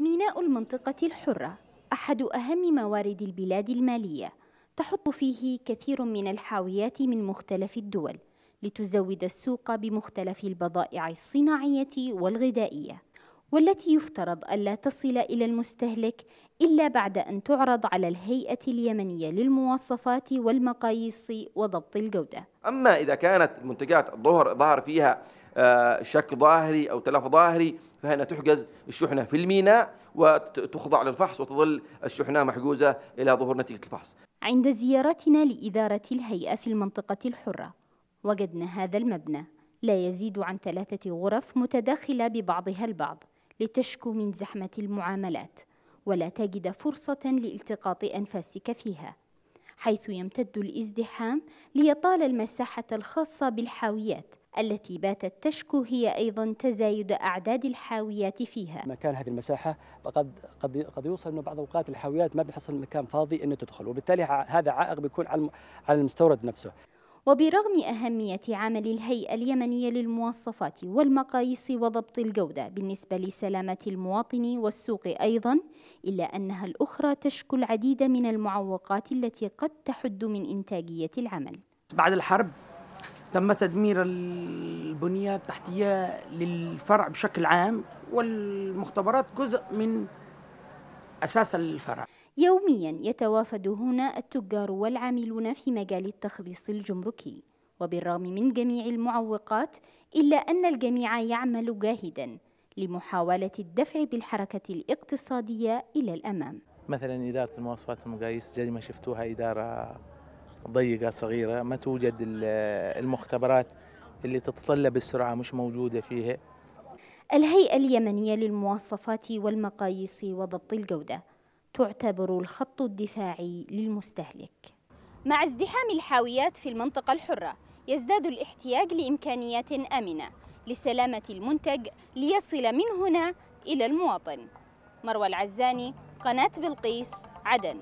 ميناء المنطقة الحرة أحد أهم موارد البلاد المالية تحط فيه كثير من الحاويات من مختلف الدول لتزود السوق بمختلف البضائع الصناعية والغذائية والتي يفترض ألا تصل إلى المستهلك إلا بعد أن تعرض على الهيئة اليمنية للمواصفات والمقاييس وضبط الجودة أما إذا كانت منتجات ظهر ظهر فيها آه، شك ظاهري أو تلف ظاهري فهنا تحجز الشحنة في الميناء وتخضع للفحص وتظل الشحنة محجوزة إلى ظهور نتيجة الفحص عند زيارتنا لإدارة الهيئة في المنطقة الحرة وجدنا هذا المبنى لا يزيد عن ثلاثة غرف متداخلة ببعضها البعض لتشكو من زحمة المعاملات ولا تجد فرصة لالتقاط أنفاسك فيها حيث يمتد الازدحام ليطال المساحة الخاصة بالحاويات التي باتت تشكو هي أيضا تزايد أعداد الحاويات فيها مكان هذه المساحة قد قد قد يوصل أنه بعض الأوقات الحاويات ما بيحصل مكان فاضي أنه تدخل وبالتالي هذا عائق بيكون على المستورد نفسه وبرغم أهمية عمل الهيئة اليمنية للمواصفات والمقاييس وضبط الجودة بالنسبة لسلامة المواطن والسوق أيضا إلا أنها الأخرى تشكو العديد من المعوقات التي قد تحد من إنتاجية العمل بعد الحرب تم تدمير البنية التحتية للفرع بشكل عام والمختبرات جزء من أساس الفرع يوميا يتوافد هنا التجار والعاملون في مجال التخليص الجمركي وبالرغم من جميع المعوقات إلا أن الجميع يعمل جاهدا لمحاولة الدفع بالحركة الاقتصادية إلى الأمام مثلا إدارة المواصفات المقاييس زي ما شفتوها إدارة ضيقة صغيرة ما توجد المختبرات اللي تتطلب السرعة مش موجودة فيها الهيئة اليمنية للمواصفات والمقاييس وضبط الجودة تعتبر الخط الدفاعي للمستهلك مع ازدحام الحاويات في المنطقة الحرة يزداد الاحتياج لإمكانيات آمنة لسلامة المنتج ليصل من هنا إلى المواطن مروى العزاني قناة بلقيس عدن